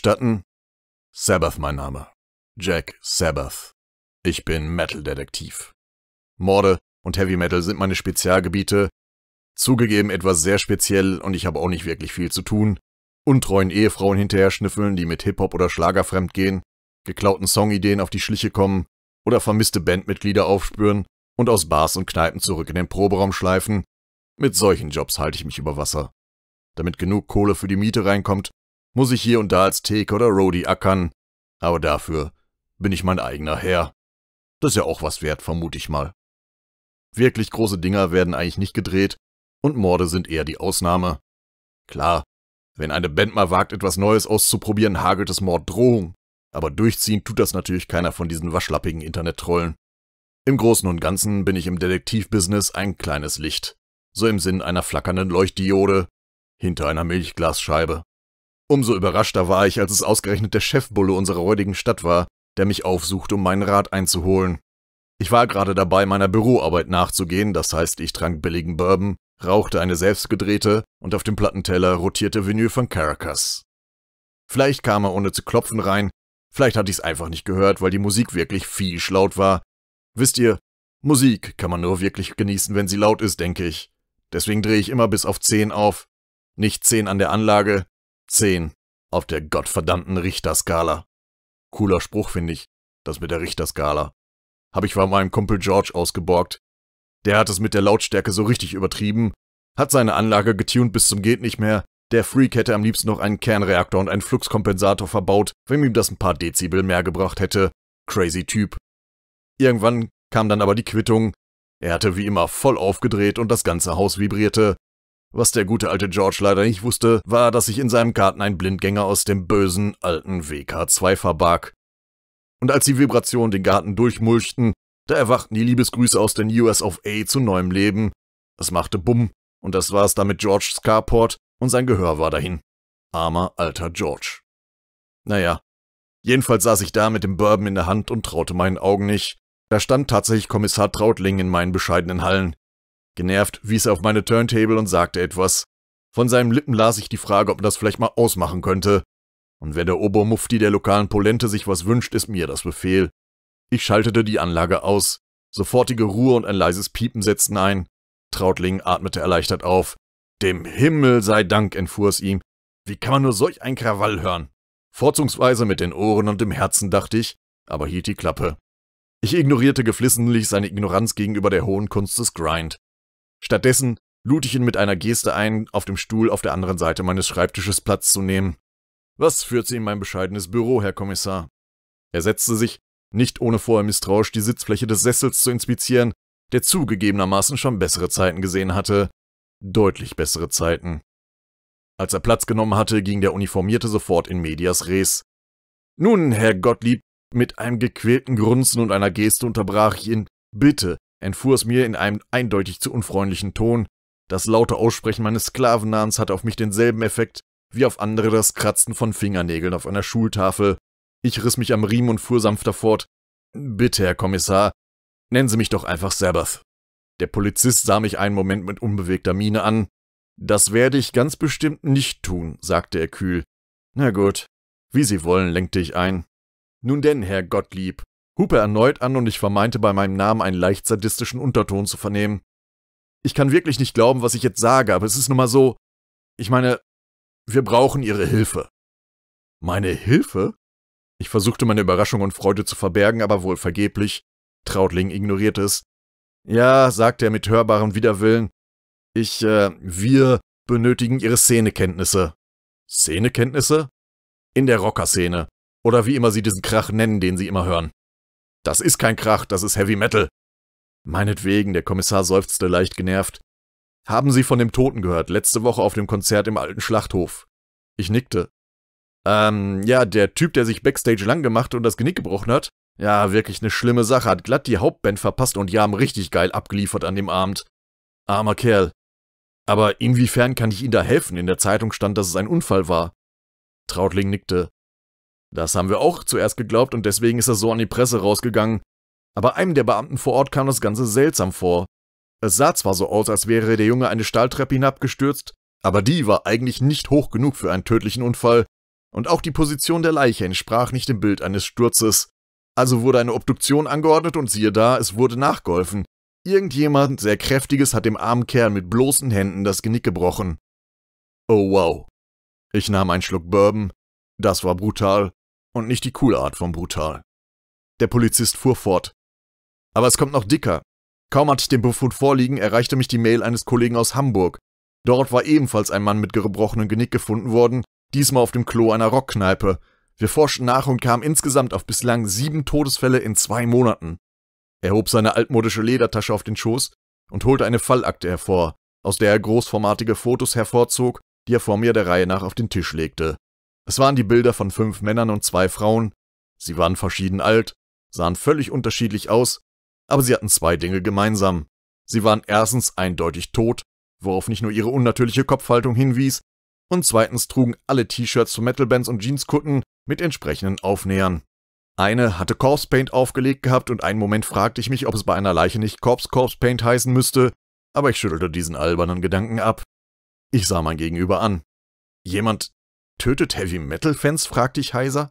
gestatten? Sabbath mein Name. Jack Sabbath. Ich bin Metal-Detektiv. Morde und Heavy Metal sind meine Spezialgebiete. Zugegeben etwas sehr speziell und ich habe auch nicht wirklich viel zu tun. Untreuen Ehefrauen hinterher schnüffeln, die mit Hip-Hop oder Schlager fremdgehen, geklauten Songideen auf die Schliche kommen oder vermisste Bandmitglieder aufspüren und aus Bars und Kneipen zurück in den Proberaum schleifen. Mit solchen Jobs halte ich mich über Wasser. Damit genug Kohle für die Miete reinkommt, muss ich hier und da als Theke oder Roadie ackern, aber dafür bin ich mein eigener Herr. Das ist ja auch was wert, vermute ich mal. Wirklich große Dinger werden eigentlich nicht gedreht und Morde sind eher die Ausnahme. Klar, wenn eine Band mal wagt, etwas Neues auszuprobieren, hagelt es Morddrohung. Aber durchziehen tut das natürlich keiner von diesen waschlappigen Internettrollen. Im Großen und Ganzen bin ich im Detektivbusiness ein kleines Licht. So im Sinn einer flackernden Leuchtdiode. Hinter einer Milchglasscheibe. Umso überraschter war ich, als es ausgerechnet der Chefbulle unserer heutigen Stadt war, der mich aufsuchte, um meinen Rat einzuholen. Ich war gerade dabei, meiner Büroarbeit nachzugehen, das heißt, ich trank billigen Bourbon, rauchte eine selbstgedrehte und auf dem Plattenteller rotierte Vinyl von Caracas. Vielleicht kam er ohne zu klopfen rein, vielleicht hatte ich's einfach nicht gehört, weil die Musik wirklich viel laut war. Wisst ihr, Musik kann man nur wirklich genießen, wenn sie laut ist, denke ich. Deswegen drehe ich immer bis auf 10 auf. Nicht 10 an der Anlage, 10 auf der gottverdammten Richterskala. Cooler Spruch, finde ich, das mit der Richterskala. Hab ich bei meinem Kumpel George ausgeborgt. Der hat es mit der Lautstärke so richtig übertrieben, hat seine Anlage getuned bis zum geht nicht mehr. Der Freak hätte am liebsten noch einen Kernreaktor und einen Fluxkompensator verbaut, wenn ihm das ein paar Dezibel mehr gebracht hätte. Crazy Typ. Irgendwann kam dann aber die Quittung. Er hatte wie immer voll aufgedreht und das ganze Haus vibrierte. Was der gute alte George leider nicht wusste, war, dass sich in seinem Garten ein Blindgänger aus dem bösen alten WK2 verbarg. Und als die Vibrationen den Garten durchmulchten, da erwachten die Liebesgrüße aus den US of A zu neuem Leben. Es machte Bumm, und das war es dann mit Georges Carport, und sein Gehör war dahin. Armer alter George. Naja. Jedenfalls saß ich da mit dem Bourbon in der Hand und traute meinen Augen nicht. Da stand tatsächlich Kommissar Trautling in meinen bescheidenen Hallen. Genervt wies er auf meine Turntable und sagte etwas. Von seinen Lippen las ich die Frage, ob man das vielleicht mal ausmachen könnte. Und wenn der Obermufti der lokalen Polente sich was wünscht, ist mir das Befehl. Ich schaltete die Anlage aus. Sofortige Ruhe und ein leises Piepen setzten ein. Trautling atmete erleichtert auf. Dem Himmel sei Dank, entfuhr es ihm. Wie kann man nur solch ein Krawall hören? Vorzugsweise mit den Ohren und dem Herzen, dachte ich, aber hielt die Klappe. Ich ignorierte geflissentlich seine Ignoranz gegenüber der hohen Kunst des Grind. Stattdessen lud ich ihn mit einer Geste ein, auf dem Stuhl auf der anderen Seite meines Schreibtisches Platz zu nehmen. Was führt Sie in mein bescheidenes Büro, Herr Kommissar? Er setzte sich, nicht ohne vorher misstrauisch die Sitzfläche des Sessels zu inspizieren, der zugegebenermaßen schon bessere Zeiten gesehen hatte. Deutlich bessere Zeiten. Als er Platz genommen hatte, ging der Uniformierte sofort in medias res. Nun, Herr Gottlieb, mit einem gequälten Grunzen und einer Geste unterbrach ich ihn. Bitte, entfuhr es mir in einem eindeutig zu unfreundlichen Ton. Das laute Aussprechen meines Sklavennamens hatte auf mich denselben Effekt wie auf andere das Kratzen von Fingernägeln auf einer Schultafel. Ich riss mich am Riemen und fuhr sanfter fort. Bitte, Herr Kommissar, nennen Sie mich doch einfach Sabbath. Der Polizist sah mich einen Moment mit unbewegter Miene an. Das werde ich ganz bestimmt nicht tun, sagte er kühl. Na gut, wie Sie wollen, lenkte ich ein. Nun denn, Herr Gottlieb, Hupe erneut an und ich vermeinte bei meinem Namen einen leicht sadistischen Unterton zu vernehmen. Ich kann wirklich nicht glauben, was ich jetzt sage, aber es ist nun mal so. Ich meine, wir brauchen Ihre Hilfe. Meine Hilfe? Ich versuchte meine Überraschung und Freude zu verbergen, aber wohl vergeblich. Trautling ignorierte es. Ja, sagte er mit hörbarem Widerwillen. Ich, äh, wir benötigen Ihre Szenekenntnisse. Szenekenntnisse? In der Rockerszene. Oder wie immer Sie diesen Krach nennen, den Sie immer hören. Das ist kein Krach, das ist Heavy Metal. Meinetwegen, der Kommissar seufzte leicht genervt. Haben Sie von dem Toten gehört, letzte Woche auf dem Konzert im alten Schlachthof? Ich nickte. Ähm, ja, der Typ, der sich backstage lang gemacht und das Genick gebrochen hat? Ja, wirklich eine schlimme Sache, hat glatt die Hauptband verpasst und die richtig geil abgeliefert an dem Abend. Armer Kerl. Aber inwiefern kann ich Ihnen da helfen? In der Zeitung stand, dass es ein Unfall war. Trautling nickte. Das haben wir auch zuerst geglaubt und deswegen ist das so an die Presse rausgegangen. Aber einem der Beamten vor Ort kam das Ganze seltsam vor. Es sah zwar so aus, als wäre der Junge eine Stahltreppe hinabgestürzt, aber die war eigentlich nicht hoch genug für einen tödlichen Unfall, und auch die Position der Leiche entsprach nicht dem Bild eines Sturzes. Also wurde eine Obduktion angeordnet und siehe da, es wurde nachgeholfen. Irgendjemand sehr kräftiges hat dem armen Kerl mit bloßen Händen das Genick gebrochen. Oh wow. Ich nahm einen Schluck Bourbon. Das war brutal und nicht die coole Art von brutal. Der Polizist fuhr fort. Aber es kommt noch dicker. Kaum hatte ich den Befund vorliegen, erreichte mich die Mail eines Kollegen aus Hamburg. Dort war ebenfalls ein Mann mit gebrochenem Genick gefunden worden, diesmal auf dem Klo einer Rockkneipe. Wir forschten nach und kamen insgesamt auf bislang sieben Todesfälle in zwei Monaten. Er hob seine altmodische Ledertasche auf den Schoß und holte eine Fallakte hervor, aus der er großformatige Fotos hervorzog, die er vor mir der Reihe nach auf den Tisch legte. Es waren die Bilder von fünf Männern und zwei Frauen. Sie waren verschieden alt, sahen völlig unterschiedlich aus, aber sie hatten zwei Dinge gemeinsam. Sie waren erstens eindeutig tot, worauf nicht nur ihre unnatürliche Kopfhaltung hinwies, und zweitens trugen alle T-Shirts zu Metalbands und Jeanskutten mit entsprechenden Aufnähern. Eine hatte Corpse Paint aufgelegt gehabt und einen Moment fragte ich mich, ob es bei einer Leiche nicht Corpse Corpse Paint heißen müsste, aber ich schüttelte diesen albernen Gedanken ab. Ich sah mein Gegenüber an. Jemand, Tötet Heavy Metal-Fans? fragte ich heiser.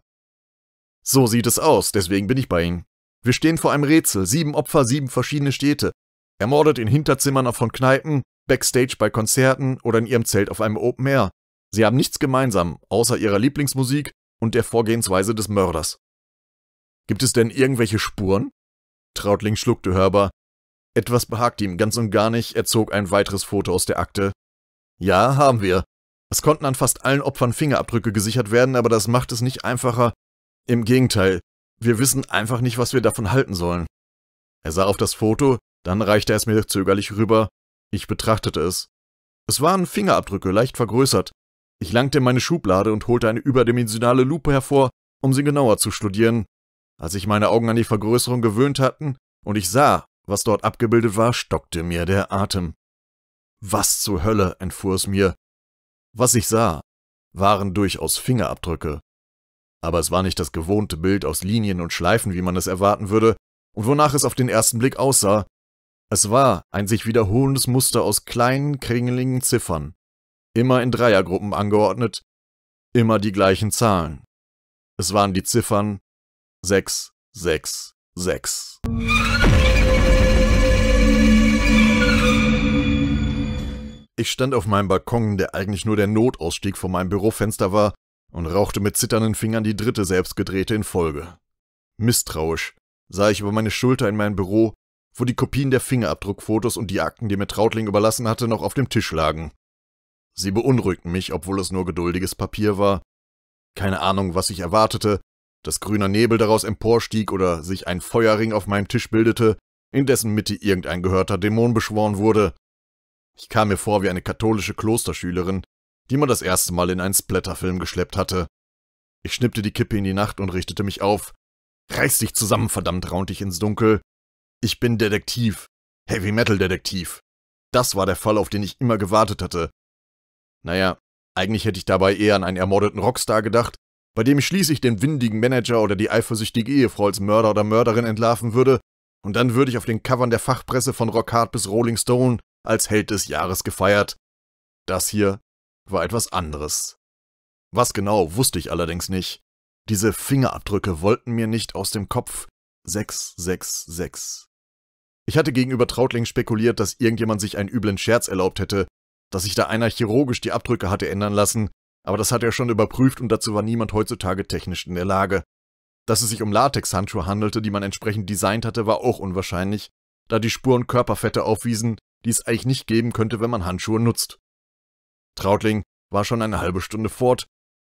So sieht es aus, deswegen bin ich bei Ihnen. Wir stehen vor einem Rätsel, sieben Opfer, sieben verschiedene Städte. Ermordet in Hinterzimmern von Kneipen, Backstage bei Konzerten oder in ihrem Zelt auf einem Open Air. Sie haben nichts gemeinsam, außer ihrer Lieblingsmusik und der Vorgehensweise des Mörders. Gibt es denn irgendwelche Spuren? Trautling schluckte hörbar. Etwas behagte ihm ganz und gar nicht, er zog ein weiteres Foto aus der Akte. Ja, haben wir. Es konnten an fast allen Opfern Fingerabdrücke gesichert werden, aber das macht es nicht einfacher. Im Gegenteil, wir wissen einfach nicht, was wir davon halten sollen. Er sah auf das Foto, dann reichte er es mir zögerlich rüber. Ich betrachtete es. Es waren Fingerabdrücke, leicht vergrößert. Ich langte in meine Schublade und holte eine überdimensionale Lupe hervor, um sie genauer zu studieren. Als sich meine Augen an die Vergrößerung gewöhnt hatten und ich sah, was dort abgebildet war, stockte mir der Atem. Was zur Hölle, entfuhr es mir. Was ich sah, waren durchaus Fingerabdrücke. Aber es war nicht das gewohnte Bild aus Linien und Schleifen, wie man es erwarten würde, und wonach es auf den ersten Blick aussah. Es war ein sich wiederholendes Muster aus kleinen, kringeligen Ziffern, immer in Dreiergruppen angeordnet, immer die gleichen Zahlen. Es waren die Ziffern 666. Ich stand auf meinem Balkon, der eigentlich nur der Notausstieg vor meinem Bürofenster war, und rauchte mit zitternden Fingern die dritte selbstgedrehte in Folge. Misstrauisch sah ich über meine Schulter in mein Büro, wo die Kopien der Fingerabdruckfotos und die Akten, die mir Trautling überlassen hatte, noch auf dem Tisch lagen. Sie beunruhigten mich, obwohl es nur geduldiges Papier war. Keine Ahnung, was ich erwartete, dass grüner Nebel daraus emporstieg oder sich ein Feuerring auf meinem Tisch bildete, in dessen Mitte irgendein gehörter Dämon beschworen wurde, ich kam mir vor wie eine katholische Klosterschülerin, die man das erste Mal in einen Splatterfilm geschleppt hatte. Ich schnippte die Kippe in die Nacht und richtete mich auf. Reiß dich zusammen, verdammt, raunte ich ins Dunkel. Ich bin Detektiv. Heavy Metal Detektiv. Das war der Fall, auf den ich immer gewartet hatte. Naja, eigentlich hätte ich dabei eher an einen ermordeten Rockstar gedacht, bei dem ich schließlich den windigen Manager oder die eifersüchtige Ehefrau als Mörder oder Mörderin entlarven würde, und dann würde ich auf den Covern der Fachpresse von Rockhart bis Rolling Stone als Held des Jahres gefeiert. Das hier war etwas anderes. Was genau wusste ich allerdings nicht. Diese Fingerabdrücke wollten mir nicht aus dem Kopf. 666. Ich hatte gegenüber Trautling spekuliert, dass irgendjemand sich einen üblen Scherz erlaubt hätte, dass sich da einer chirurgisch die Abdrücke hatte ändern lassen, aber das hat er schon überprüft und dazu war niemand heutzutage technisch in der Lage. Dass es sich um Latex-Handschuhe handelte, die man entsprechend designt hatte, war auch unwahrscheinlich, da die Spuren Körperfette aufwiesen, die es eigentlich nicht geben könnte, wenn man Handschuhe nutzt. Trautling war schon eine halbe Stunde fort,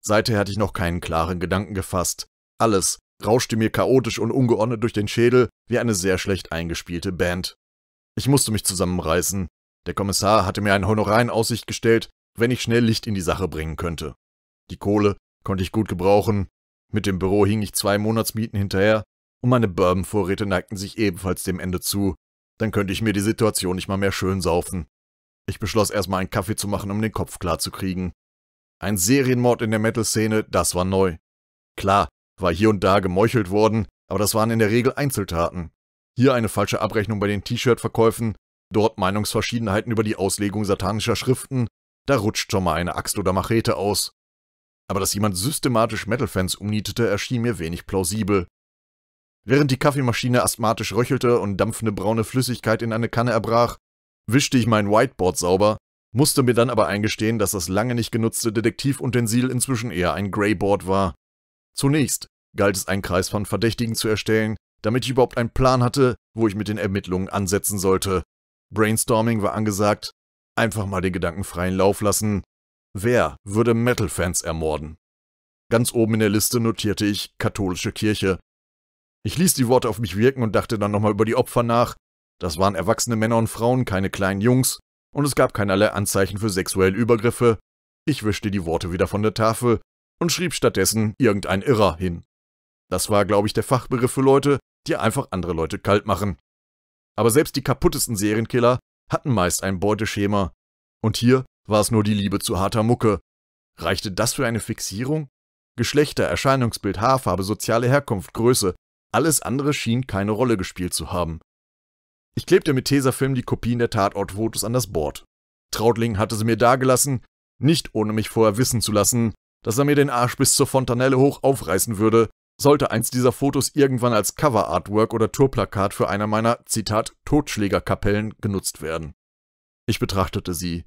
seither hatte ich noch keinen klaren Gedanken gefasst. Alles rauschte mir chaotisch und ungeordnet durch den Schädel wie eine sehr schlecht eingespielte Band. Ich musste mich zusammenreißen. Der Kommissar hatte mir einen Honorar in Aussicht gestellt, wenn ich schnell Licht in die Sache bringen könnte. Die Kohle konnte ich gut gebrauchen. Mit dem Büro hing ich zwei Monatsmieten hinterher und meine Bourbon-Vorräte neigten sich ebenfalls dem Ende zu, dann könnte ich mir die Situation nicht mal mehr schön saufen. Ich beschloss erstmal einen Kaffee zu machen, um den Kopf klar zu kriegen. Ein Serienmord in der Metal-Szene, das war neu. Klar, war hier und da gemeuchelt worden, aber das waren in der Regel Einzeltaten. Hier eine falsche Abrechnung bei den T-Shirt-Verkäufen, dort Meinungsverschiedenheiten über die Auslegung satanischer Schriften, da rutscht schon mal eine Axt oder Machete aus. Aber dass jemand systematisch Metal-Fans umnietete, erschien mir wenig plausibel. Während die Kaffeemaschine asthmatisch röchelte und dampfende braune Flüssigkeit in eine Kanne erbrach, wischte ich mein Whiteboard sauber, musste mir dann aber eingestehen, dass das lange nicht genutzte Detektivutensil inzwischen eher ein Greyboard war. Zunächst galt es, einen Kreis von Verdächtigen zu erstellen, damit ich überhaupt einen Plan hatte, wo ich mit den Ermittlungen ansetzen sollte. Brainstorming war angesagt, einfach mal den Gedanken freien Lauf lassen. Wer würde Metal-Fans ermorden? Ganz oben in der Liste notierte ich katholische Kirche, ich ließ die Worte auf mich wirken und dachte dann nochmal über die Opfer nach. Das waren erwachsene Männer und Frauen, keine kleinen Jungs, und es gab keinerlei Anzeichen für sexuelle Übergriffe. Ich wischte die Worte wieder von der Tafel und schrieb stattdessen irgendein Irrer hin. Das war, glaube ich, der Fachbegriff für Leute, die einfach andere Leute kalt machen. Aber selbst die kaputtesten Serienkiller hatten meist ein Beuteschema. Und hier war es nur die Liebe zu harter Mucke. Reichte das für eine Fixierung? Geschlechter, Erscheinungsbild, Haarfarbe, soziale Herkunft, Größe, alles andere schien keine Rolle gespielt zu haben. Ich klebte mit Tesafilm die Kopien der Tatortfotos an das Board. Trautling hatte sie mir dagelassen, nicht ohne mich vorher wissen zu lassen, dass er mir den Arsch bis zur Fontanelle hoch aufreißen würde, sollte eins dieser Fotos irgendwann als Cover-Artwork oder Tourplakat für einer meiner, Zitat, Totschlägerkapellen genutzt werden. Ich betrachtete sie.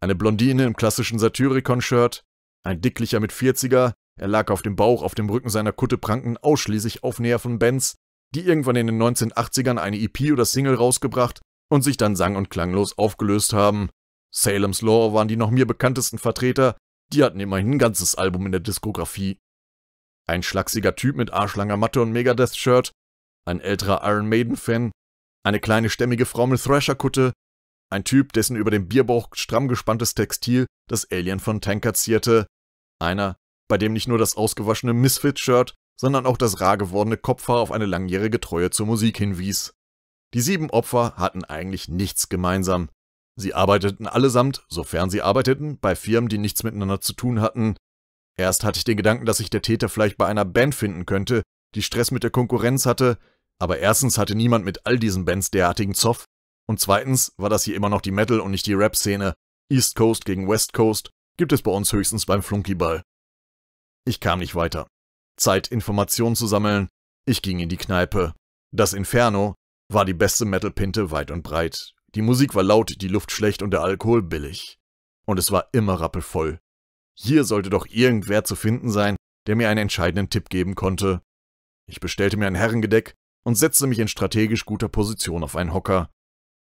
Eine Blondine im klassischen Satyricon-Shirt, ein dicklicher mit 40er, er lag auf dem Bauch, auf dem Rücken seiner Kutte pranken ausschließlich Aufnäher von Bands, die irgendwann in den 1980ern eine EP oder Single rausgebracht und sich dann sang- und klanglos aufgelöst haben. Salem's Law waren die noch mir bekanntesten Vertreter, die hatten immerhin ein ganzes Album in der Diskografie. Ein schlachsiger Typ mit arschlanger Matte und Megadeth-Shirt, ein älterer Iron Maiden-Fan, eine kleine stämmige Frau mit Thrasher-Kutte, ein Typ, dessen über dem Bierbauch stramm gespanntes Textil das Alien von Tanker zierte, einer, bei dem nicht nur das ausgewaschene Misfit-Shirt, sondern auch das rar gewordene Kopfhaar auf eine langjährige Treue zur Musik hinwies. Die sieben Opfer hatten eigentlich nichts gemeinsam. Sie arbeiteten allesamt, sofern sie arbeiteten, bei Firmen, die nichts miteinander zu tun hatten. Erst hatte ich den Gedanken, dass sich der Täter vielleicht bei einer Band finden könnte, die Stress mit der Konkurrenz hatte, aber erstens hatte niemand mit all diesen Bands derartigen Zoff, und zweitens war das hier immer noch die Metal- und nicht die Rap-Szene. East Coast gegen West Coast gibt es bei uns höchstens beim Flunkyball. Ich kam nicht weiter. Zeit, Informationen zu sammeln. Ich ging in die Kneipe. Das Inferno war die beste Metal-Pinte weit und breit. Die Musik war laut, die Luft schlecht und der Alkohol billig. Und es war immer rappelvoll. Hier sollte doch irgendwer zu finden sein, der mir einen entscheidenden Tipp geben konnte. Ich bestellte mir ein Herrengedeck und setzte mich in strategisch guter Position auf einen Hocker.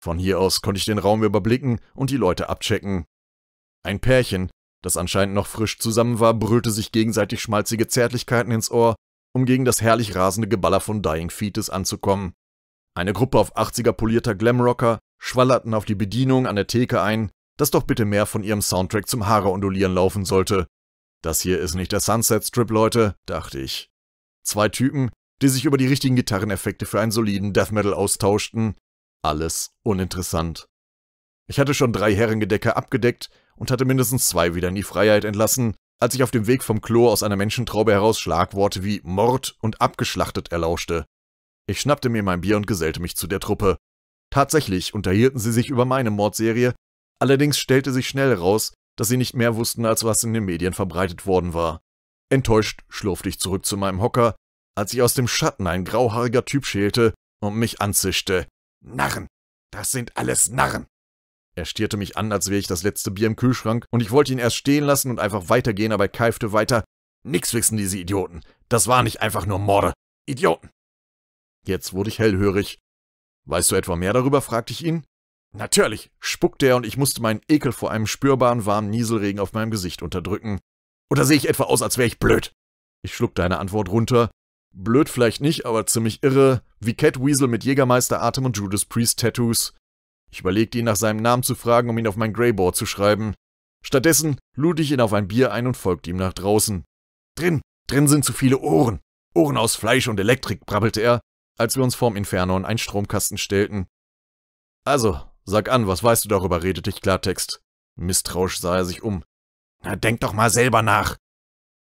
Von hier aus konnte ich den Raum überblicken und die Leute abchecken. Ein Pärchen, das anscheinend noch frisch zusammen war, brüllte sich gegenseitig schmalzige Zärtlichkeiten ins Ohr, um gegen das herrlich rasende Geballer von Dying Fetus anzukommen. Eine Gruppe auf 80er polierter Glamrocker schwallerten auf die Bedienung an der Theke ein, dass doch bitte mehr von ihrem Soundtrack zum Haare ondulieren laufen sollte. Das hier ist nicht der Sunset Strip, Leute, dachte ich. Zwei Typen, die sich über die richtigen Gitarreneffekte für einen soliden Death Metal austauschten. Alles uninteressant. Ich hatte schon drei Herrengedecke abgedeckt und hatte mindestens zwei wieder in die Freiheit entlassen, als ich auf dem Weg vom Klo aus einer Menschentraube heraus Schlagworte wie Mord und abgeschlachtet erlauschte. Ich schnappte mir mein Bier und gesellte mich zu der Truppe. Tatsächlich unterhielten sie sich über meine Mordserie, allerdings stellte sich schnell heraus, dass sie nicht mehr wussten, als was in den Medien verbreitet worden war. Enttäuscht schlurfte ich zurück zu meinem Hocker, als ich aus dem Schatten ein grauhaariger Typ schälte und mich anzischte. Narren! Das sind alles Narren! Er stierte mich an, als wäre ich das letzte Bier im Kühlschrank, und ich wollte ihn erst stehen lassen und einfach weitergehen, aber er keifte weiter. Nix wissen diese Idioten. Das war nicht einfach nur Morde. Idioten. Jetzt wurde ich hellhörig. Weißt du etwa mehr darüber? fragte ich ihn. Natürlich, spuckte er, und ich musste meinen Ekel vor einem spürbaren warmen Nieselregen auf meinem Gesicht unterdrücken. Oder sehe ich etwa aus, als wäre ich blöd? Ich schluckte eine Antwort runter. Blöd vielleicht nicht, aber ziemlich irre, wie Cat Weasel mit Jägermeister Atem und Judas Priest Tattoos. Ich überlegte ihn nach seinem Namen zu fragen, um ihn auf mein Greyboard zu schreiben. Stattdessen lud ich ihn auf ein Bier ein und folgte ihm nach draußen. Drin, drin sind zu viele Ohren. Ohren aus Fleisch und Elektrik, brabbelte er, als wir uns vorm Inferno in einen Stromkasten stellten. Also, sag an, was weißt du darüber, redete ich Klartext. Misstrauisch sah er sich um. Na, denk doch mal selber nach.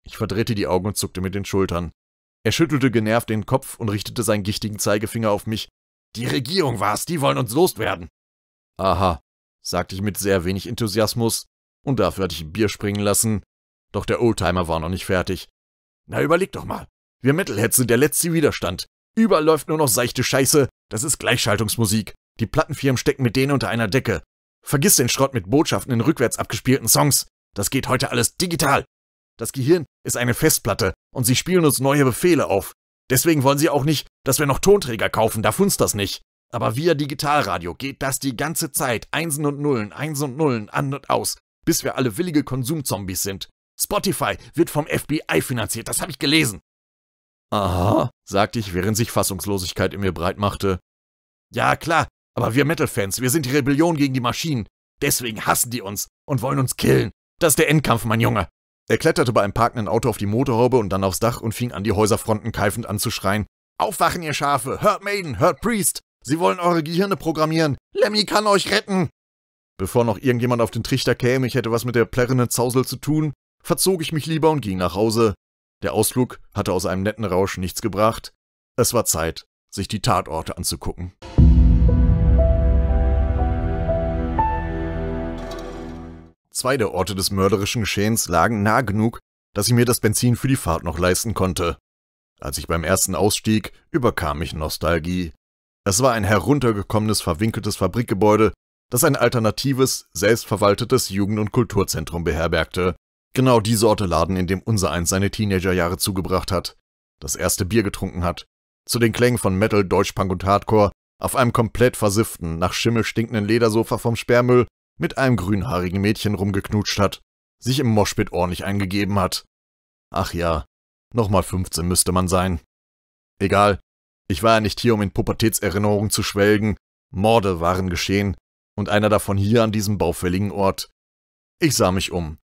Ich verdrehte die Augen und zuckte mit den Schultern. Er schüttelte genervt den Kopf und richtete seinen gichtigen Zeigefinger auf mich. Die Regierung war's, die wollen uns loswerden. Aha, sagte ich mit sehr wenig Enthusiasmus, und dafür hatte ich ein Bier springen lassen. Doch der Oldtimer war noch nicht fertig. Na, überleg doch mal. Wir Metalheads sind der letzte Widerstand. Überall läuft nur noch seichte Scheiße. Das ist Gleichschaltungsmusik. Die Plattenfirmen stecken mit denen unter einer Decke. Vergiss den Schrott mit Botschaften in rückwärts abgespielten Songs. Das geht heute alles digital. Das Gehirn ist eine Festplatte und sie spielen uns neue Befehle auf. Deswegen wollen sie auch nicht, dass wir noch Tonträger kaufen, Da uns das nicht. Aber via Digitalradio geht das die ganze Zeit. Einsen und Nullen, Einsen und Nullen, an und aus, bis wir alle willige Konsumzombies sind. Spotify wird vom FBI finanziert, das habe ich gelesen. Aha, sagte ich, während sich Fassungslosigkeit in mir breitmachte. Ja, klar, aber wir Metal-Fans, wir sind die Rebellion gegen die Maschinen. Deswegen hassen die uns und wollen uns killen. Das ist der Endkampf, mein Junge. Er kletterte bei einem parkenden Auto auf die Motorhaube und dann aufs Dach und fing an, die Häuserfronten keifend anzuschreien. Aufwachen, ihr Schafe! Hört Maiden! Hört Priest! Sie wollen eure Gehirne programmieren. Lemmy kann euch retten. Bevor noch irgendjemand auf den Trichter käme, ich hätte was mit der plärrenden Zausel zu tun, verzog ich mich lieber und ging nach Hause. Der Ausflug hatte aus einem netten Rausch nichts gebracht. Es war Zeit, sich die Tatorte anzugucken. Zwei der Orte des mörderischen Geschehens lagen nah genug, dass ich mir das Benzin für die Fahrt noch leisten konnte. Als ich beim ersten ausstieg, überkam mich Nostalgie. Es war ein heruntergekommenes, verwinkeltes Fabrikgebäude, das ein alternatives, selbstverwaltetes Jugend- und Kulturzentrum beherbergte. Genau die Sorte Laden, in dem unsereins seine Teenagerjahre zugebracht hat, das erste Bier getrunken hat, zu den Klängen von Metal, Deutschpunk und Hardcore, auf einem komplett versifften, nach Schimmel stinkenden Ledersofa vom Sperrmüll mit einem grünhaarigen Mädchen rumgeknutscht hat, sich im Moschpit ordentlich eingegeben hat. Ach ja, nochmal 15 müsste man sein. Egal, ich war ja nicht hier, um in Pubertätserinnerungen zu schwelgen. Morde waren geschehen, und einer davon hier an diesem baufälligen Ort. Ich sah mich um.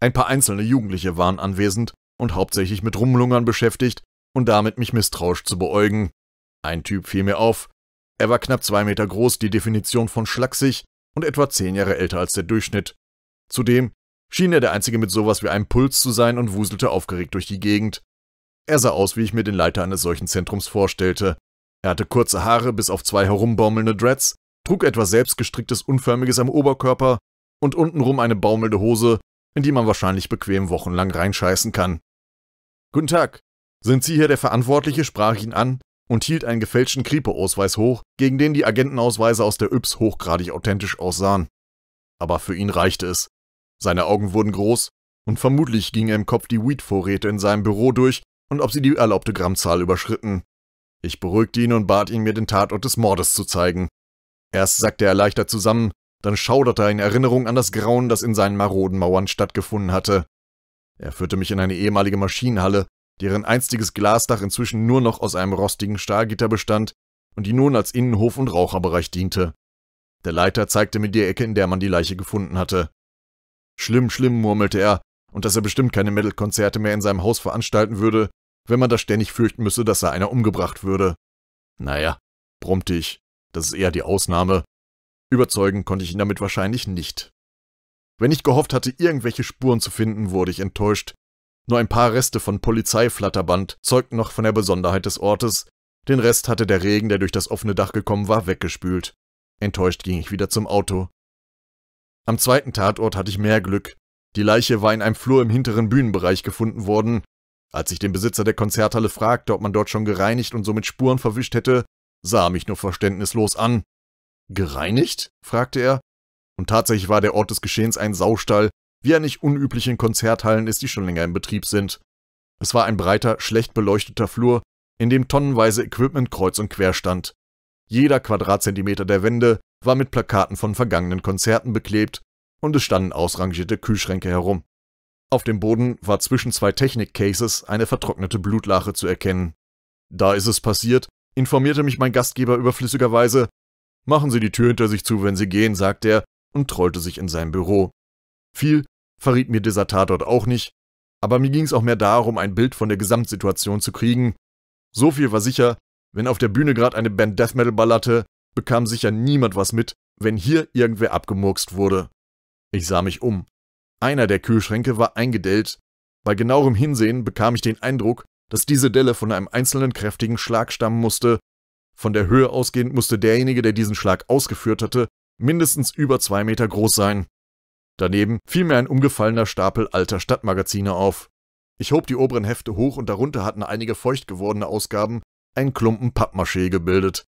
Ein paar einzelne Jugendliche waren anwesend und hauptsächlich mit Rumlungern beschäftigt und damit mich misstrauisch zu beäugen. Ein Typ fiel mir auf. Er war knapp zwei Meter groß, die Definition von schlaksig und etwa zehn Jahre älter als der Durchschnitt. Zudem schien er der Einzige mit sowas wie einem Puls zu sein und wuselte aufgeregt durch die Gegend. Er sah aus, wie ich mir den Leiter eines solchen Zentrums vorstellte. Er hatte kurze Haare bis auf zwei herumbaumelnde Dreads, trug etwas selbstgestricktes Unförmiges am Oberkörper und untenrum eine baumelnde Hose, in die man wahrscheinlich bequem wochenlang reinscheißen kann. Guten Tag. Sind Sie hier der Verantwortliche? sprach ich ihn an und hielt einen gefälschten Kripo-Ausweis hoch, gegen den die Agentenausweise aus der Yps hochgradig authentisch aussahen. Aber für ihn reichte es. Seine Augen wurden groß und vermutlich ging er im Kopf die Weed-Vorräte in seinem Büro durch, und ob sie die erlaubte Grammzahl überschritten. Ich beruhigte ihn und bat ihn, mir den Tatort des Mordes zu zeigen. Erst sackte er leichter zusammen, dann schauderte er in Erinnerung an das Grauen, das in seinen maroden Mauern stattgefunden hatte. Er führte mich in eine ehemalige Maschinenhalle, deren einstiges Glasdach inzwischen nur noch aus einem rostigen Stahlgitter bestand und die nun als Innenhof und Raucherbereich diente. Der Leiter zeigte mir die Ecke, in der man die Leiche gefunden hatte. Schlimm, schlimm, murmelte er, und dass er bestimmt keine Metal-Konzerte mehr in seinem Haus veranstalten würde, wenn man da ständig fürchten müsse, dass da einer umgebracht würde. Naja, brummte ich, das ist eher die Ausnahme. Überzeugen konnte ich ihn damit wahrscheinlich nicht. Wenn ich gehofft hatte, irgendwelche Spuren zu finden, wurde ich enttäuscht. Nur ein paar Reste von Polizeiflatterband zeugten noch von der Besonderheit des Ortes, den Rest hatte der Regen, der durch das offene Dach gekommen war, weggespült. Enttäuscht ging ich wieder zum Auto. Am zweiten Tatort hatte ich mehr Glück. Die Leiche war in einem Flur im hinteren Bühnenbereich gefunden worden, als ich den Besitzer der Konzerthalle fragte, ob man dort schon gereinigt und somit Spuren verwischt hätte, sah er mich nur verständnislos an. Gereinigt? fragte er. Und tatsächlich war der Ort des Geschehens ein Saustall, wie er nicht unüblich in Konzerthallen ist, die schon länger in Betrieb sind. Es war ein breiter, schlecht beleuchteter Flur, in dem tonnenweise Equipment kreuz und quer stand. Jeder Quadratzentimeter der Wände war mit Plakaten von vergangenen Konzerten beklebt und es standen ausrangierte Kühlschränke herum. Auf dem Boden war zwischen zwei Technik-Cases eine vertrocknete Blutlache zu erkennen. Da ist es passiert, informierte mich mein Gastgeber überflüssigerweise. Machen Sie die Tür hinter sich zu, wenn Sie gehen, sagte er und trollte sich in sein Büro. Viel verriet mir Desertat dort auch nicht, aber mir ging es auch mehr darum, ein Bild von der Gesamtsituation zu kriegen. So viel war sicher, wenn auf der Bühne gerade eine Band Death Metal ballerte, bekam sicher niemand was mit, wenn hier irgendwer abgemurkst wurde. Ich sah mich um. Einer der Kühlschränke war eingedellt. Bei genauerem Hinsehen bekam ich den Eindruck, dass diese Delle von einem einzelnen kräftigen Schlag stammen musste. Von der Höhe ausgehend musste derjenige, der diesen Schlag ausgeführt hatte, mindestens über zwei Meter groß sein. Daneben fiel mir ein umgefallener Stapel alter Stadtmagazine auf. Ich hob die oberen Hefte hoch und darunter hatten einige feucht gewordene Ausgaben einen Klumpen Pappmaché gebildet.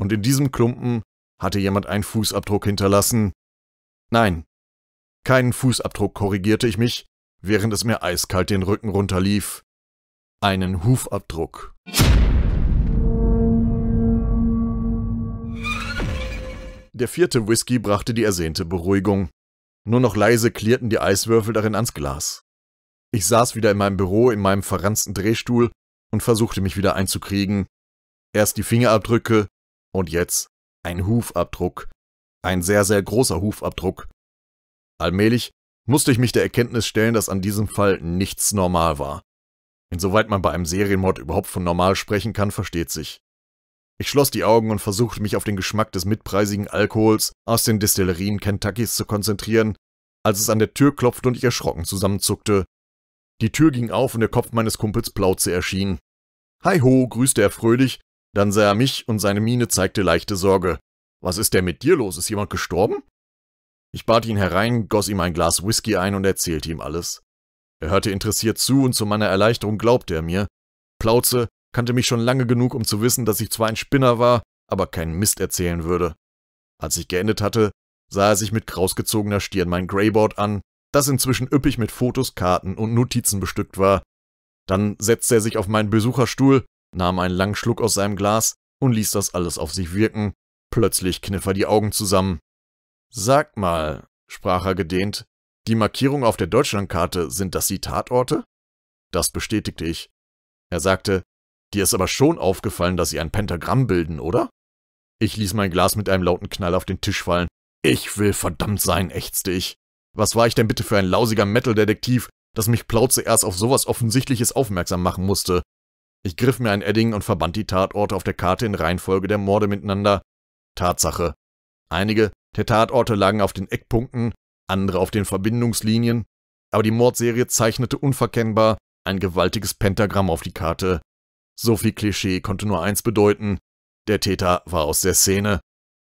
Und in diesem Klumpen hatte jemand einen Fußabdruck hinterlassen. Nein, keinen Fußabdruck korrigierte ich mich, während es mir eiskalt den Rücken runterlief. Einen Hufabdruck. Der vierte Whisky brachte die ersehnte Beruhigung. Nur noch leise klirrten die Eiswürfel darin ans Glas. Ich saß wieder in meinem Büro in meinem verranzten Drehstuhl und versuchte mich wieder einzukriegen. Erst die Fingerabdrücke und jetzt ein Hufabdruck. Ein sehr, sehr großer Hufabdruck. Allmählich musste ich mich der Erkenntnis stellen, dass an diesem Fall nichts normal war. Insoweit man bei einem Serienmord überhaupt von normal sprechen kann, versteht sich. Ich schloss die Augen und versuchte mich auf den Geschmack des mitpreisigen Alkohols aus den Destillerien Kentuckys zu konzentrieren, als es an der Tür klopfte und ich erschrocken zusammenzuckte. Die Tür ging auf und der Kopf meines Kumpels Plauze erschien. Hi ho, grüßte er fröhlich, dann sah er mich und seine Miene zeigte leichte Sorge. Was ist denn mit dir los? Ist jemand gestorben? Ich bat ihn herein, goss ihm ein Glas Whisky ein und erzählte ihm alles. Er hörte interessiert zu und zu meiner Erleichterung glaubte er mir. Plauze kannte mich schon lange genug, um zu wissen, dass ich zwar ein Spinner war, aber keinen Mist erzählen würde. Als ich geendet hatte, sah er sich mit krausgezogener Stirn mein Greyboard an, das inzwischen üppig mit Fotos, Karten und Notizen bestückt war. Dann setzte er sich auf meinen Besucherstuhl, nahm einen langen Schluck aus seinem Glas und ließ das alles auf sich wirken. Plötzlich kniff er die Augen zusammen. Sag mal, sprach er gedehnt, die Markierungen auf der Deutschlandkarte, sind das die Tatorte? Das bestätigte ich. Er sagte, dir ist aber schon aufgefallen, dass sie ein Pentagramm bilden, oder? Ich ließ mein Glas mit einem lauten Knall auf den Tisch fallen. Ich will verdammt sein, ächzte ich. Was war ich denn bitte für ein lausiger Metal-Detektiv, dass mich Plauze erst auf sowas Offensichtliches aufmerksam machen musste? Ich griff mir ein Edding und verband die Tatorte auf der Karte in Reihenfolge der Morde miteinander. Tatsache. Einige der Tatorte lagen auf den Eckpunkten, andere auf den Verbindungslinien, aber die Mordserie zeichnete unverkennbar ein gewaltiges Pentagramm auf die Karte. So viel Klischee konnte nur eins bedeuten, der Täter war aus der Szene.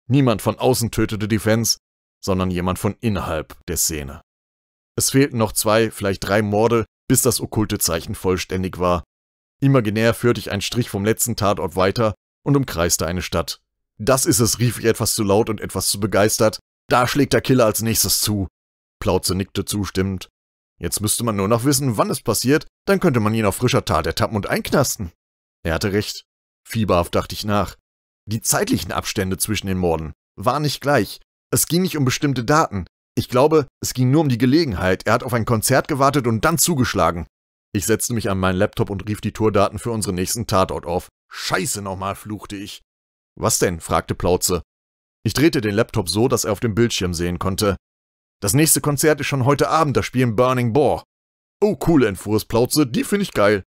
Niemand von außen tötete die Fans, sondern jemand von innerhalb der Szene. Es fehlten noch zwei, vielleicht drei Morde, bis das okkulte Zeichen vollständig war. Imaginär führte ich einen Strich vom letzten Tatort weiter und umkreiste eine Stadt. Das ist es, rief ich etwas zu laut und etwas zu begeistert. Da schlägt der Killer als nächstes zu. Plauze nickte zustimmend. Jetzt müsste man nur noch wissen, wann es passiert, dann könnte man ihn auf frischer Tat ertappen und einknasten. Er hatte recht. Fieberhaft dachte ich nach. Die zeitlichen Abstände zwischen den Morden waren nicht gleich. Es ging nicht um bestimmte Daten. Ich glaube, es ging nur um die Gelegenheit. Er hat auf ein Konzert gewartet und dann zugeschlagen. Ich setzte mich an meinen Laptop und rief die Tourdaten für unseren nächsten Tatort auf. Scheiße nochmal, fluchte ich. Was denn? fragte Plauze. Ich drehte den Laptop so, dass er auf dem Bildschirm sehen konnte. Das nächste Konzert ist schon heute Abend, da spielen Burning Boar. Oh, cool, entfuhr es Plauze, die finde ich geil.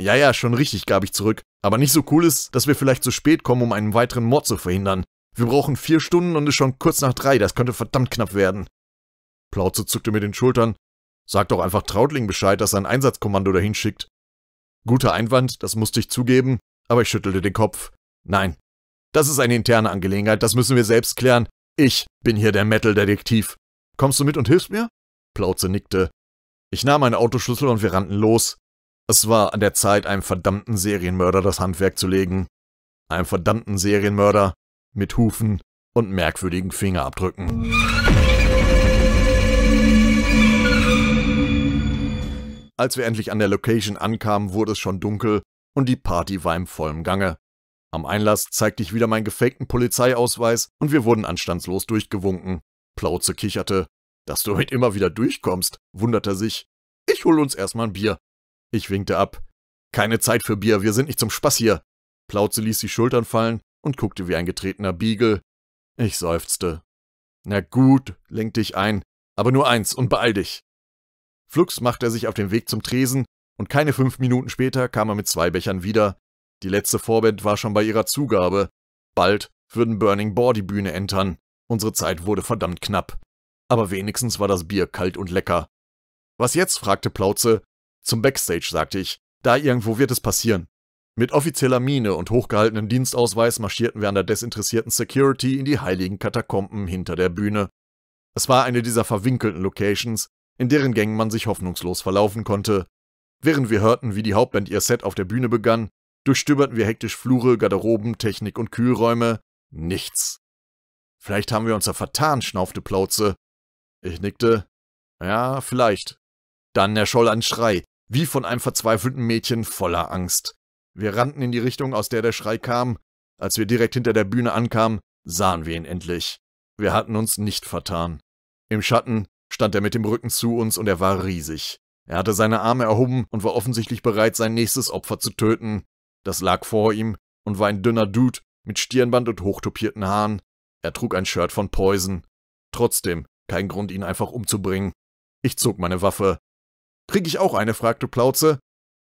Ja, ja, schon richtig, gab ich zurück. Aber nicht so cool ist, dass wir vielleicht zu spät kommen, um einen weiteren Mord zu verhindern. Wir brauchen vier Stunden und es ist schon kurz nach drei, das könnte verdammt knapp werden. Plauze zuckte mir den Schultern. Sag doch einfach Trautling Bescheid, dass er ein Einsatzkommando dahin schickt. Guter Einwand, das musste ich zugeben, aber ich schüttelte den Kopf. Nein, das ist eine interne Angelegenheit, das müssen wir selbst klären. Ich bin hier der Metal-Detektiv. Kommst du mit und hilfst mir? Plauze nickte. Ich nahm einen Autoschlüssel und wir rannten los. Es war an der Zeit, einem verdammten Serienmörder das Handwerk zu legen. Einem verdammten Serienmörder mit Hufen und merkwürdigen Fingerabdrücken. Als wir endlich an der Location ankamen, wurde es schon dunkel und die Party war im vollen Gange. Am Einlass zeigte ich wieder meinen gefakten Polizeiausweis und wir wurden anstandslos durchgewunken. Plauze kicherte. Dass du heute immer wieder durchkommst, wunderte er sich. Ich hol uns erstmal ein Bier. Ich winkte ab. Keine Zeit für Bier, wir sind nicht zum Spaß hier. Plauze ließ die Schultern fallen und guckte wie ein getretener Beagle. Ich seufzte. Na gut, lenkte ich ein, aber nur eins und beeil dich. Flugs machte er sich auf den Weg zum Tresen und keine fünf Minuten später kam er mit zwei Bechern wieder, die letzte Vorband war schon bei ihrer Zugabe. Bald würden Burning Boar die Bühne entern. Unsere Zeit wurde verdammt knapp. Aber wenigstens war das Bier kalt und lecker. Was jetzt? fragte Plauze. Zum Backstage, sagte ich. Da irgendwo wird es passieren. Mit offizieller Miene und hochgehaltenem Dienstausweis marschierten wir an der desinteressierten Security in die heiligen Katakomben hinter der Bühne. Es war eine dieser verwinkelten Locations, in deren Gängen man sich hoffnungslos verlaufen konnte. Während wir hörten, wie die Hauptband ihr Set auf der Bühne begann, durchstöberten wir hektisch Flure, Garderoben, Technik und Kühlräume. Nichts. Vielleicht haben wir uns da vertan, schnaufte Plauze. Ich nickte. Ja, vielleicht. Dann erscholl ein Schrei, wie von einem verzweifelten Mädchen voller Angst. Wir rannten in die Richtung, aus der der Schrei kam. Als wir direkt hinter der Bühne ankamen, sahen wir ihn endlich. Wir hatten uns nicht vertan. Im Schatten stand er mit dem Rücken zu uns und er war riesig. Er hatte seine Arme erhoben und war offensichtlich bereit, sein nächstes Opfer zu töten. Das lag vor ihm und war ein dünner Dude mit Stirnband und hochtopierten Haaren. Er trug ein Shirt von Poison. Trotzdem, kein Grund, ihn einfach umzubringen. Ich zog meine Waffe. Krieg ich auch eine? fragte Plauze.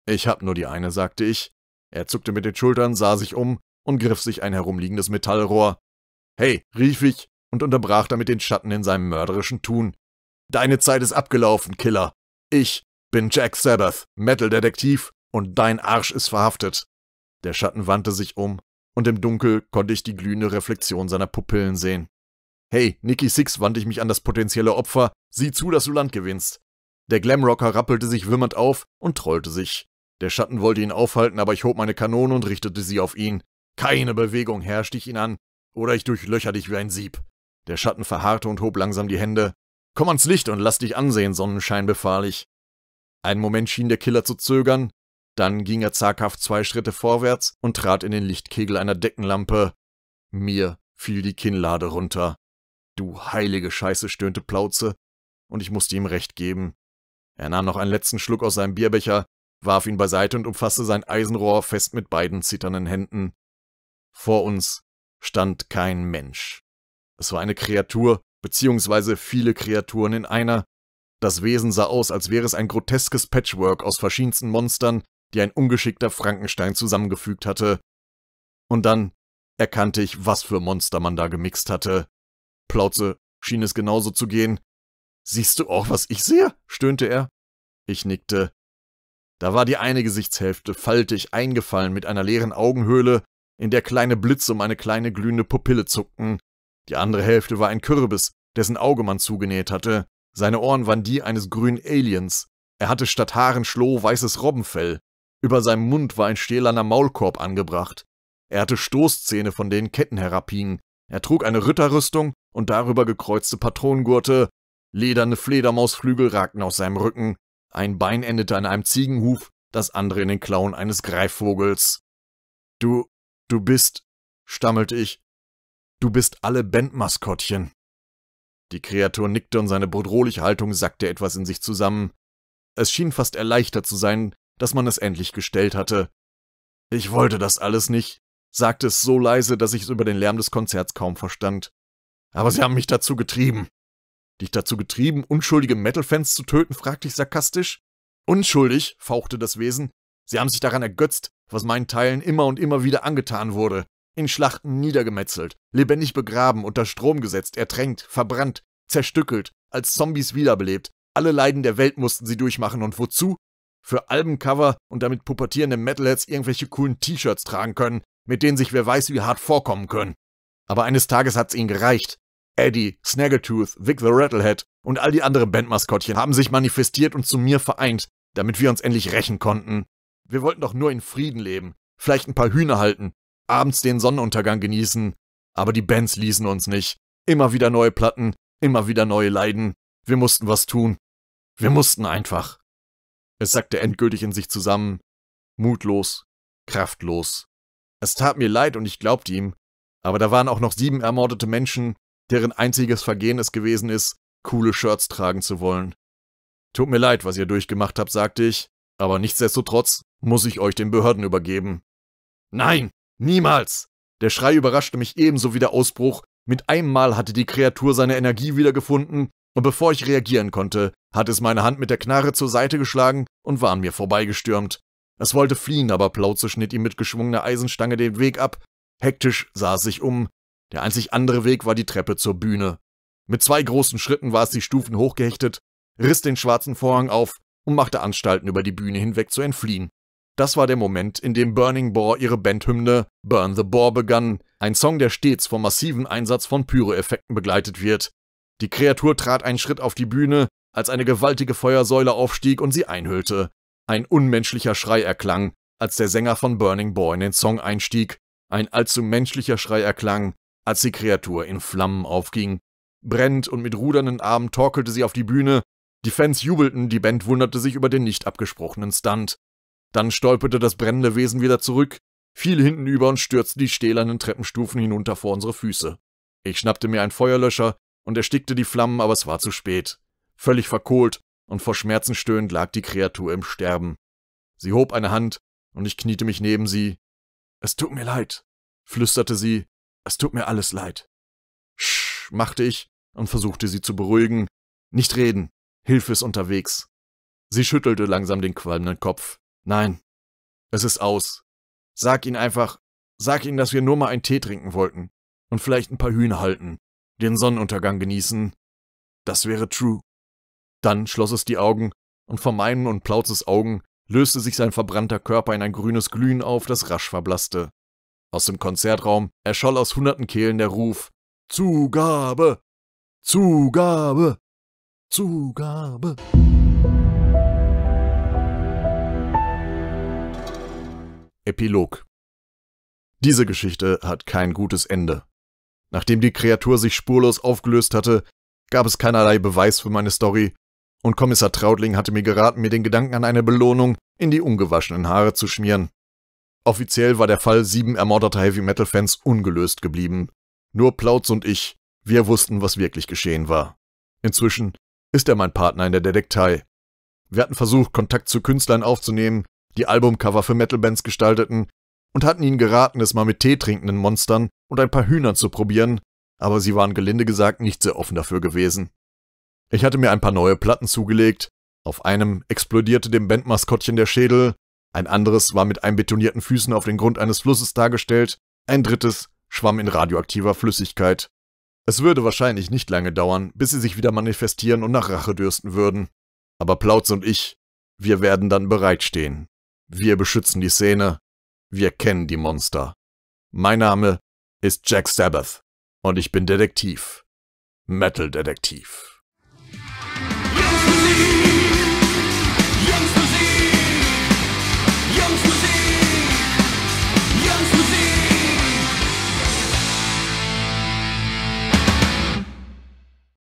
Ich hab nur die eine, sagte ich. Er zuckte mit den Schultern, sah sich um und griff sich ein herumliegendes Metallrohr. Hey, rief ich und unterbrach damit den Schatten in seinem mörderischen Tun. Deine Zeit ist abgelaufen, Killer. Ich bin Jack Sabbath, Metal-Detektiv, und dein Arsch ist verhaftet. Der Schatten wandte sich um, und im Dunkel konnte ich die glühende Reflexion seiner Pupillen sehen. Hey, Nicky Six wandte ich mich an das potenzielle Opfer, sieh zu, dass du Land gewinnst. Der Glamrocker rappelte sich wimmernd auf und trollte sich. Der Schatten wollte ihn aufhalten, aber ich hob meine Kanone und richtete sie auf ihn. Keine Bewegung herrschte ich ihn an, oder ich durchlöcher dich wie ein Sieb. Der Schatten verharrte und hob langsam die Hände. Komm ans Licht und lass dich ansehen, Sonnenschein, befahl ich. Einen Moment schien der Killer zu zögern, dann ging er zaghaft zwei Schritte vorwärts und trat in den Lichtkegel einer Deckenlampe. Mir fiel die Kinnlade runter. Du heilige Scheiße, stöhnte Plauze, und ich musste ihm recht geben. Er nahm noch einen letzten Schluck aus seinem Bierbecher, warf ihn beiseite und umfasste sein Eisenrohr fest mit beiden zitternden Händen. Vor uns stand kein Mensch. Es war eine Kreatur, beziehungsweise viele Kreaturen in einer. Das Wesen sah aus, als wäre es ein groteskes Patchwork aus verschiedensten Monstern, die ein ungeschickter Frankenstein zusammengefügt hatte. Und dann erkannte ich, was für Monster man da gemixt hatte. Plauze schien es genauso zu gehen. Siehst du auch, was ich sehe? stöhnte er. Ich nickte. Da war die eine Gesichtshälfte faltig eingefallen mit einer leeren Augenhöhle, in der kleine Blitze um eine kleine glühende Pupille zuckten. Die andere Hälfte war ein Kürbis, dessen Auge man zugenäht hatte. Seine Ohren waren die eines grünen Aliens. Er hatte statt Haaren Schloh weißes Robbenfell. Über seinem Mund war ein stählerner Maulkorb angebracht. Er hatte Stoßzähne, von denen Ketten herabhingen. Er trug eine Ritterrüstung und darüber gekreuzte Patronengurte. Lederne Fledermausflügel ragten aus seinem Rücken. Ein Bein endete an einem Ziegenhuf, das andere in den Klauen eines Greifvogels. Du, du bist, stammelte ich, du bist alle Bandmaskottchen. Die Kreatur nickte und seine bedrohliche Haltung sackte etwas in sich zusammen. Es schien fast erleichtert zu sein, dass man es endlich gestellt hatte. Ich wollte das alles nicht, sagte es so leise, dass ich es über den Lärm des Konzerts kaum verstand. Aber sie haben mich dazu getrieben. Dich dazu getrieben, unschuldige Metal-Fans zu töten, fragte ich sarkastisch. Unschuldig, fauchte das Wesen. Sie haben sich daran ergötzt, was meinen Teilen immer und immer wieder angetan wurde. In Schlachten niedergemetzelt, lebendig begraben, unter Strom gesetzt, ertränkt, verbrannt, zerstückelt, als Zombies wiederbelebt. Alle Leiden der Welt mussten sie durchmachen und wozu? für Albencover und damit pubertierende Metalheads irgendwelche coolen T-Shirts tragen können, mit denen sich wer weiß wie hart vorkommen können. Aber eines Tages hat's ihnen gereicht. Eddie, Snaggletooth, Vic the Rattlehead und all die anderen Bandmaskottchen haben sich manifestiert und zu mir vereint, damit wir uns endlich rächen konnten. Wir wollten doch nur in Frieden leben, vielleicht ein paar Hühner halten, abends den Sonnenuntergang genießen. Aber die Bands ließen uns nicht. Immer wieder neue Platten, immer wieder neue Leiden. Wir mussten was tun. Wir mussten einfach. Es sackte endgültig in sich zusammen, mutlos, kraftlos. Es tat mir leid und ich glaubte ihm, aber da waren auch noch sieben ermordete Menschen, deren einziges Vergehen es gewesen ist, coole Shirts tragen zu wollen. Tut mir leid, was ihr durchgemacht habt, sagte ich, aber nichtsdestotrotz muss ich euch den Behörden übergeben. Nein, niemals! Der Schrei überraschte mich ebenso wie der Ausbruch. Mit einem Mal hatte die Kreatur seine Energie wiedergefunden und bevor ich reagieren konnte, hat es meine Hand mit der Knarre zur Seite geschlagen und war an mir vorbeigestürmt. Es wollte fliehen, aber Plauze schnitt ihm mit geschwungener Eisenstange den Weg ab. Hektisch sah es sich um. Der einzig andere Weg war die Treppe zur Bühne. Mit zwei großen Schritten war es die Stufen hochgehechtet, riss den schwarzen Vorhang auf und machte Anstalten, über die Bühne hinweg zu entfliehen. Das war der Moment, in dem Burning Boar ihre Bandhymne Burn the Boar begann, ein Song, der stets vom massiven Einsatz von Pyroeffekten begleitet wird. Die Kreatur trat einen Schritt auf die Bühne, als eine gewaltige Feuersäule aufstieg und sie einhüllte. Ein unmenschlicher Schrei erklang, als der Sänger von Burning Boy in den Song einstieg. Ein allzu menschlicher Schrei erklang, als die Kreatur in Flammen aufging. Brennend und mit rudernden Armen torkelte sie auf die Bühne. Die Fans jubelten, die Band wunderte sich über den nicht abgesprochenen Stunt. Dann stolperte das brennende Wesen wieder zurück, fiel hintenüber und stürzte die stählernen Treppenstufen hinunter vor unsere Füße. Ich schnappte mir einen Feuerlöscher, und erstickte die Flammen, aber es war zu spät. Völlig verkohlt und vor Schmerzen stöhnend lag die Kreatur im Sterben. Sie hob eine Hand und ich kniete mich neben sie. Es tut mir leid, flüsterte sie. Es tut mir alles leid. Sch, machte ich und versuchte sie zu beruhigen. Nicht reden. Hilfe ist unterwegs. Sie schüttelte langsam den qualmenden Kopf. Nein. Es ist aus. Sag ihn einfach, sag ihn, dass wir nur mal einen Tee trinken wollten und vielleicht ein paar Hühner halten den Sonnenuntergang genießen. Das wäre True. Dann schloss es die Augen, und vor meinen und Plauzes Augen löste sich sein verbrannter Körper in ein grünes Glühen auf, das rasch verblasste. Aus dem Konzertraum erscholl aus hunderten Kehlen der Ruf Zugabe. Zugabe. Zugabe. Epilog Diese Geschichte hat kein gutes Ende. Nachdem die Kreatur sich spurlos aufgelöst hatte, gab es keinerlei Beweis für meine Story, und Kommissar Trautling hatte mir geraten, mir den Gedanken an eine Belohnung in die ungewaschenen Haare zu schmieren. Offiziell war der Fall sieben ermordeter Heavy-Metal-Fans ungelöst geblieben. Nur Plautz und ich, wir wussten, was wirklich geschehen war. Inzwischen ist er mein Partner in der Detektei. Wir hatten versucht, Kontakt zu Künstlern aufzunehmen, die Albumcover für Metalbands gestalteten und hatten ihnen geraten, es mal mit teetrinkenden Monstern und ein paar Hühnern zu probieren, aber sie waren gelinde gesagt nicht sehr offen dafür gewesen. Ich hatte mir ein paar neue Platten zugelegt, auf einem explodierte dem Bandmaskottchen der Schädel, ein anderes war mit einbetonierten Füßen auf den Grund eines Flusses dargestellt, ein drittes schwamm in radioaktiver Flüssigkeit. Es würde wahrscheinlich nicht lange dauern, bis sie sich wieder manifestieren und nach Rache dürsten würden. Aber Plautz und ich, wir werden dann bereitstehen. Wir beschützen die Szene. Wir kennen die Monster. Mein Name ist Jack Sabbath und ich bin Detektiv. Metal-Detektiv.